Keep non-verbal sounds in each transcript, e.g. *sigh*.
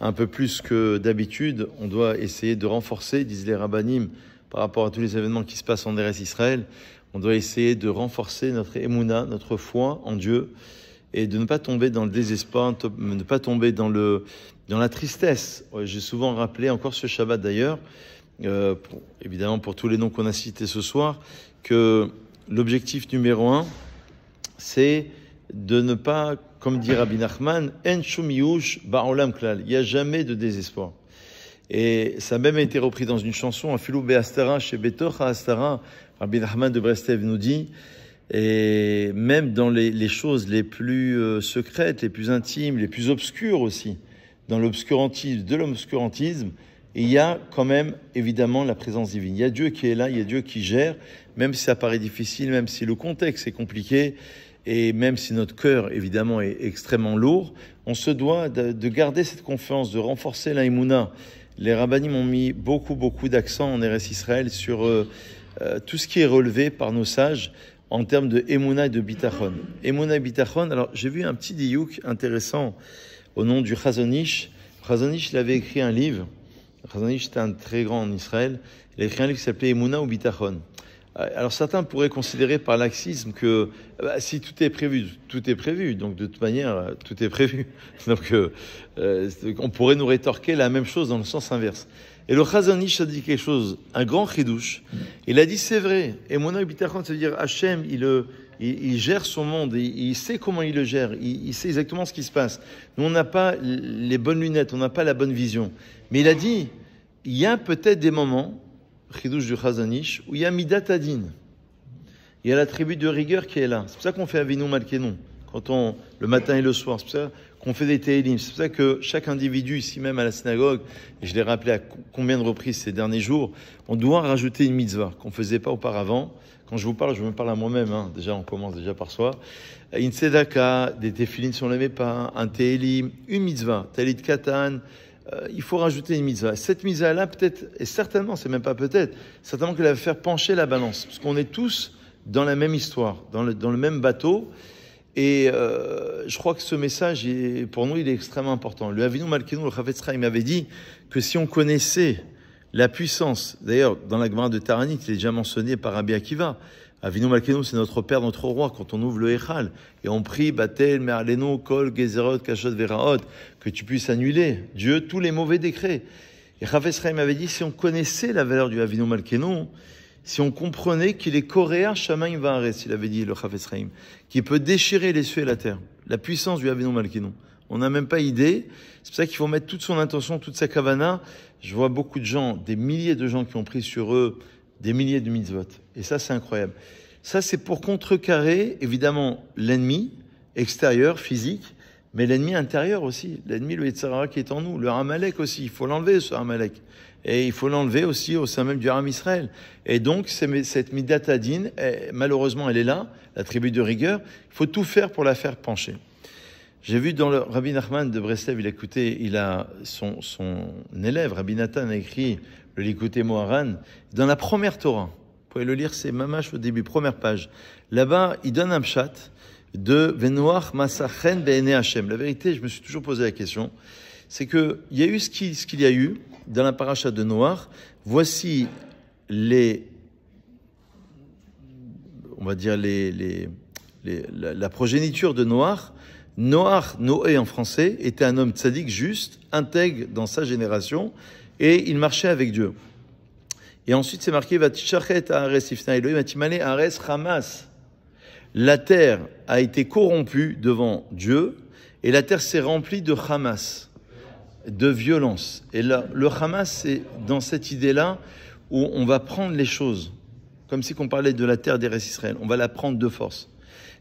un peu plus que d'habitude, on doit essayer de renforcer, disent les rabbinim, par rapport à tous les événements qui se passent en DRS Israël, on doit essayer de renforcer notre émouna, notre foi en Dieu, et de ne pas tomber dans le désespoir, ne pas tomber dans, le, dans la tristesse. J'ai souvent rappelé, encore ce Shabbat d'ailleurs, euh, évidemment pour tous les noms qu'on a cités ce soir, que l'objectif numéro un, c'est de ne pas, comme dit Rabbi Nachman, en klal. Il n'y a jamais de désespoir. Et ça a même été repris dans une chanson, un filou chez Betocha Astara. Rabbi Nachman de Brestev nous dit, et même dans les, les, choses les plus euh, secrètes, les plus intimes, les plus obscures aussi, dans l'obscurantisme, de l'obscurantisme, il y a quand même évidemment la présence divine. Il y a Dieu qui est là, il y a Dieu qui gère, même si ça paraît difficile, même si le contexte est compliqué, et même si notre cœur, évidemment, est extrêmement lourd, on se doit de, garder cette confiance, de renforcer la Les rabbinim ont mis beaucoup, beaucoup d'accent en RS Israël sur euh, euh, tout ce qui est relevé par nos sages en termes de Emouna et de Bitachon. Emouna et Bitachon, alors j'ai vu un petit diouk intéressant au nom du Chazonish. Chazonish, il avait écrit un livre. Chazonish était un très grand en Israël. Il a écrit un livre qui s'appelait Emouna ou Bitachon. Euh, alors certains pourraient considérer par laxisme que euh, bah, si tout est prévu, tout est prévu. Donc de toute manière, euh, tout est prévu. *laughs* Donc on pourrait nous rétorquer la même chose dans le sens inverse. Et le Chazanish a dit quelque chose, un grand chidouche. Il a dit c'est vrai. Et mon Bitterkant, c'est-à-dire Hachem, il, gère son monde, il, sait comment il le gère, il, il, sait exactement ce qui se passe. Nous, on n'a pas les bonnes lunettes, on n'a pas la bonne vision. Mais il a dit, il y a peut-être des moments Chidouche du Chazanish, où il y a Midatadin. Il y a la tribu de rigueur qui est là. C'est pour ça qu'on fait Avinu Malkenon, quand on, le matin et le soir. C'est pour ça qu'on fait des Tehillim, C'est pour ça que chaque individu, ici même à la synagogue, et je l'ai rappelé à combien de reprises ces derniers jours, on doit rajouter une mitzvah qu'on ne faisait pas auparavant. Quand je vous parle, je me parle à moi-même. Hein. Déjà, on commence déjà par soi. Une sedaka des téfilines si on ne pas, un Tehillim, une mitzvah, Talit Katan, euh, il faut rajouter une mise à Cette mise à là peut-être, et certainement, c'est même pas peut-être, certainement qu'elle va faire pencher la balance, parce qu'on est tous dans la même histoire, dans le, même bateau. Et euh, je crois que ce message, est, pour nous, il est extrêmement important. Le Avinu Malkinu, le Chavetz il m'avait dit que si on connaissait la puissance, d'ailleurs, dans la Gemara de Taranit, qui est déjà mentionné par Rabbi Akiva, Avinu Malkenu, c'est notre Père, notre Roi, quand on ouvre le Echal et on prie, Batel, Merleno, Kol, Gezerot, Kachot, Veraot, que tu puisses annuler, Dieu, tous les mauvais décrets. Et avait dit, si on connaissait la valeur du Avinu Malkenu, si on comprenait qu'il est coréen Shamaim Vahares, s'il avait dit le Rav qui peut déchirer les cieux et la terre, la puissance du Avinu Malkenu. On n'a même pas idée. C'est pour ça qu'il faut mettre toute son intention, toute sa kavana. Je vois beaucoup de gens, des milliers de gens qui ont pris sur eux des milliers de mitzvot. Et ça, c'est incroyable. Ça, c'est pour contrecarrer, évidemment, l'ennemi extérieur, physique, mais l'ennemi intérieur aussi, l'ennemi, le Yitzhara qui est en nous, le Ramalek aussi, il faut l'enlever, ce Ramalek. Et il faut l'enlever aussi au sein même du Ram Israël. Et donc, cette Midatadine, malheureusement, elle est là, la tribu de rigueur, il faut tout faire pour la faire pencher. J'ai vu dans le Rabbi Nachman de Breslev, il a écouté, il a son, élève, Rabbi Nathan, a écrit le Likuté Moharan, dans la première Torah. Vous pouvez le lire, c'est Mamash au début, première page. Là-bas, il donne un pshat de Venoach Masachen Be'ene Hashem. La vérité, je me suis toujours posé la question, c'est qu'il y a eu ce qu'il y a eu dans la paracha de Noir. Voici les, on va dire les, la, la progéniture de Noir Noach, Noé en français, était un homme tzaddik juste, intègre dans sa génération, et il marchait avec Dieu. Et ensuite, c'est marqué La terre a été corrompue devant Dieu, et la terre s'est remplie de Hamas, de violence. Et le Hamas, c'est dans cette idée-là où on va prendre les choses, comme si qu'on parlait de la terre des Israël, on va la prendre de force.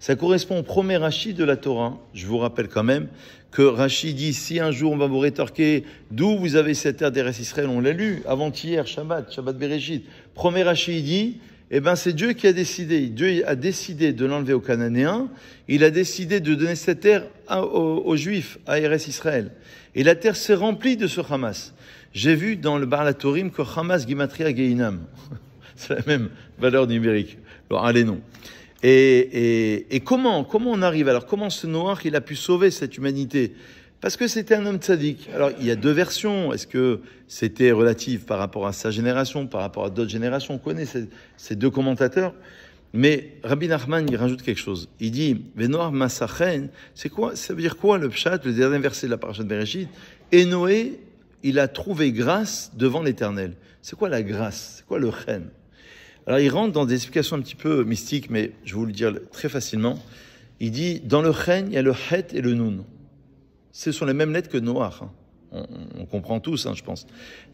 Ça correspond au premier rachid de la Torah. Je vous rappelle quand même que rachid dit si un jour on va vous rétorquer d'où vous avez cette terre d'Eretz Israël, on l'a lu avant-hier, Shabbat, Shabbat Bereshit. Premier rachid dit eh ben c'est Dieu qui a décidé. Dieu a décidé de l'enlever aux Cananéens. Il a décidé de donner cette terre aux, Juifs, à RS Israël. Et la terre s'est remplie de ce Hamas. J'ai vu dans le Bar Barlatorim que Hamas Gimatria Geinam. *laughs* c'est la même valeur numérique. Alors, allez, non. Et, comment comment on arrive Alors comment ce noir il a pu sauver cette humanité Parce que c'était un homme sadique Alors il y a deux versions. Est-ce que c'était relatif par rapport à sa génération, par rapport à d'autres générations On connaît ces, deux commentateurs. Mais Rabbi Nachman il rajoute quelque chose. Il dit Venoar Masachen. C'est quoi Ça veut dire quoi le pshat Le dernier verset de la parasha de Bereshit. Et Noé, il a trouvé grâce devant l'Éternel. C'est quoi la grâce C'est quoi le chen alors il rentre dans des explications un petit peu mystiques, mais je vais vous le dire très facilement. Il dit dans le chen, il y a le het et le nun. Ce sont les mêmes lettres que noir. Hein. On, comprend tous, hein, je pense.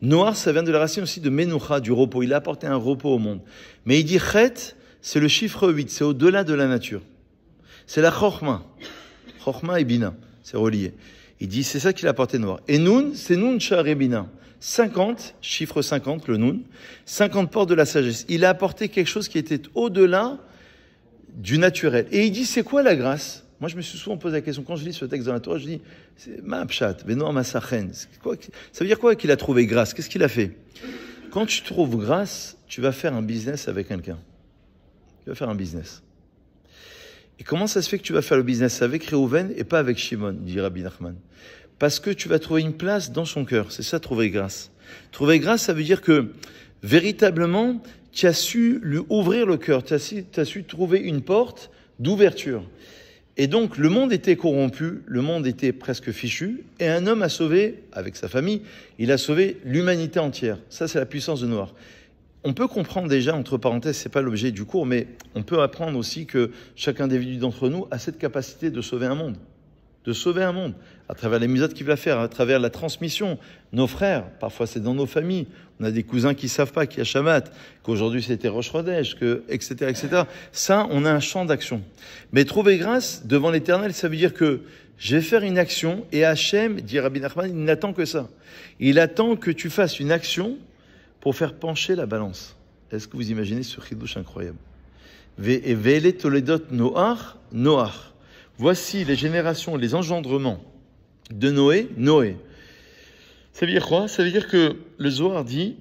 Noir, ça vient de la racine aussi de menucha, du repos. Il a apporté un repos au monde. Mais il dit Het c'est le chiffre 8, c'est au-delà de la nature. C'est la chorma. Chorma et bina, c'est relié. Il dit, c'est ça qu'il a porté noir. Et noun c'est Noun Charebina. 50, chiffre 50, le noun 50 portes de la sagesse. Il a apporté quelque chose qui était au-delà du naturel. Et il dit, c'est quoi la grâce Moi, je me suis souvent posé la question, quand je lis ce texte dans la Torah, je dis, c'est Ma'apchat, Benoît Masachen. Ça veut dire quoi qu'il a trouvé grâce Qu'est-ce qu'il a fait Quand tu trouves grâce, tu vas faire un business avec quelqu'un. Tu vas faire un business. Et comment ça se fait que tu vas faire le business avec Réhouven et pas avec Shimon dit Rabbi Nachman. Parce que tu vas trouver une place dans son cœur. C'est ça, trouver grâce. Trouver grâce, ça veut dire que véritablement, tu as su lui ouvrir le cœur, tu as, su, trouver une porte d'ouverture. Et donc, le monde était corrompu, le monde était presque fichu, et un homme a sauvé, avec sa famille, il a sauvé l'humanité entière. Ça, c'est la puissance de Noir on peut comprendre déjà, entre parenthèses, c'est pas l'objet du cours, mais on peut apprendre aussi que chaque individu d'entre nous a cette capacité de sauver un monde. De sauver un monde, à travers les misotes qu'il va faire, à travers la transmission. Nos frères, parfois c'est dans nos familles. On a des cousins qui savent pas qu'il y a Shabbat, qu'aujourd'hui c'était roche Rodèche, que, etc., etc. Ça, on a un champ d'action. Mais trouver grâce devant l'éternel, ça veut dire que je vais faire une action et Hachem, dit Rabbi Nachman, il n'attend que ça. Il attend que tu fasses une action pour faire pencher la balance. Est-ce que vous imaginez ce chidouche incroyable noar, noar. Voici les générations, les engendrements de Noé, Noé. Ça veut dire quoi Ça veut dire que le Zohar dit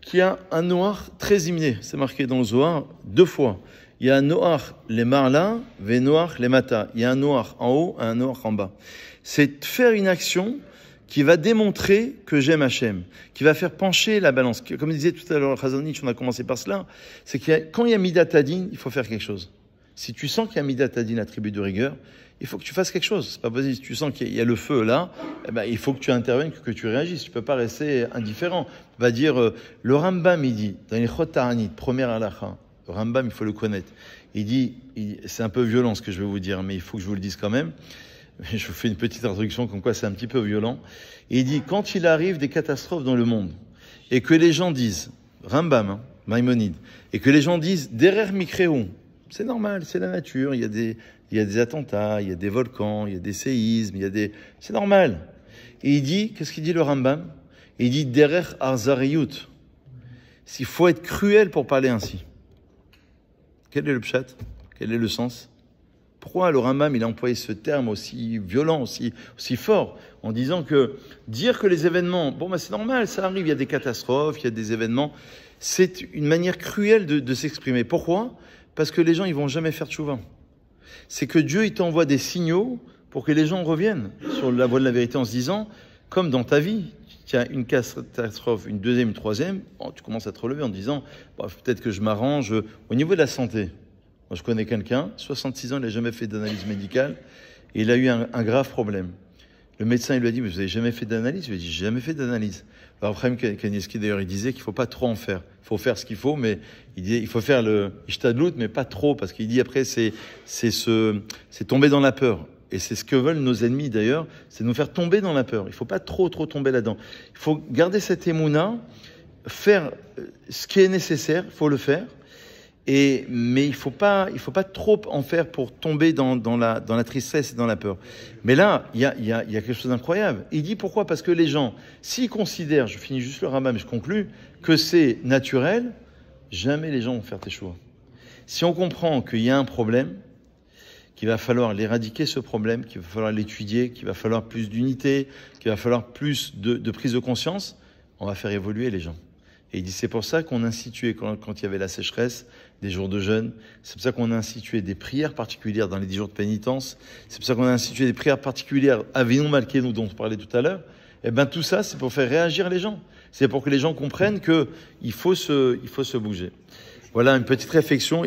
qu'il y a un noir très imné. C'est marqué dans le Zohar deux fois. Il y a un noir les marlins, ve noir les Mata. Il y a un noir en haut, un noir en bas. C'est faire une action qui va démontrer que j'aime Hachem, qui va faire pencher la balance. Comme disait tout à l'heure Chazanich, on a commencé par cela, c'est que quand il y a Midatadine, il faut faire quelque chose. Si tu sens qu'il y a Midatadine, attribut de rigueur, il faut que tu fasses quelque chose. C'est pas possible. Si tu sens qu'il y a le feu là, eh ben, il faut que tu interviennes, que, tu réagisses. Tu peux pas rester indifférent. Va dire, euh, le Rambam, il dit, dans les Chotaranit, première halakha, le Rambam, il faut le connaître. Il dit, c'est un peu violent ce que je vais vous dire, mais il faut que je vous le dise quand même. *laughs* je vous fais une petite introduction comme quoi c'est un petit peu violent, il dit, quand il arrive des catastrophes dans le monde, et que les gens disent, Rambam, hein, Maimonide, et que les gens disent, derrière Micréon, c'est normal, c'est la nature, il y, a des, il a des attentats, il y a des volcans, il y a des séismes, il y a des... C'est normal. Et il dit, qu'est-ce qu'il dit le Rambam Il dit, derrière Arzariyut. Il faut être cruel pour parler ainsi. Quel est le pshat Quel est le sens pourquoi alors Rambam il a employé ce terme aussi violent, aussi, fort, en disant que dire que les événements, bon ben, c'est normal, ça arrive, il y a des catastrophes, il y a des événements, c'est une manière cruelle de, s'exprimer. Pourquoi Parce que les gens ils vont jamais faire de chauvin. C'est que Dieu il t'envoie des signaux pour que les gens reviennent sur la voie de la vérité en se disant, comme dans ta vie, tu as une catastrophe, une deuxième, une troisième, oh, tu commences à te relever en disant, bah, peut-être que je m'arrange au niveau de la santé je connais quelqu'un, 66 ans, il n'a jamais fait d'analyse médicale, et il a eu un, grave problème. Le médecin, il lui a dit, mais vous n'avez jamais fait d'analyse Il lui a dit, jamais fait d'analyse. Alors, Kanyeski, d'ailleurs, il disait qu'il ne faut pas trop en faire. Il faut faire ce qu'il faut, mais il, disait, il faut faire le ishtadlout, mais pas trop, parce qu'il dit après, c'est ce, tomber dans la peur. Et c'est ce que veulent nos ennemis, d'ailleurs, c'est nous faire tomber dans la peur. Il ne faut pas trop, trop tomber là-dedans. Il faut garder cet émouna, faire euh, ce qui est nécessaire, il faut le faire, et, mais il faut, pas, il faut pas trop en faire pour tomber dans, la, dans la tristesse et dans la peur. Mais là, il y a, y, a, y a, quelque chose d'incroyable. Il dit pourquoi Parce que les gens, s'ils considèrent, je finis juste le Rambam mais je conclus, que c'est naturel, jamais les gens vont faire tes choix. Si on comprend qu'il y a un problème, qu'il va falloir l'éradiquer ce problème, qu'il va falloir l'étudier, qu'il va falloir plus d'unité, qu'il va falloir plus de prise de conscience, on va faire évoluer les gens. Et il dit, c'est pour ça qu'on a institué, quand, il y avait la sécheresse, des jours de jeûne. C'est pour ça qu'on a institué des prières particulières dans les dix jours de pénitence. C'est pour ça qu'on a institué des prières particulières à Vinon nous dont on parlait tout à l'heure. Eh bien, tout ça, c'est pour faire réagir les gens. C'est pour que les gens comprennent qu'il faut, se, il faut se bouger. Voilà une petite réflexion.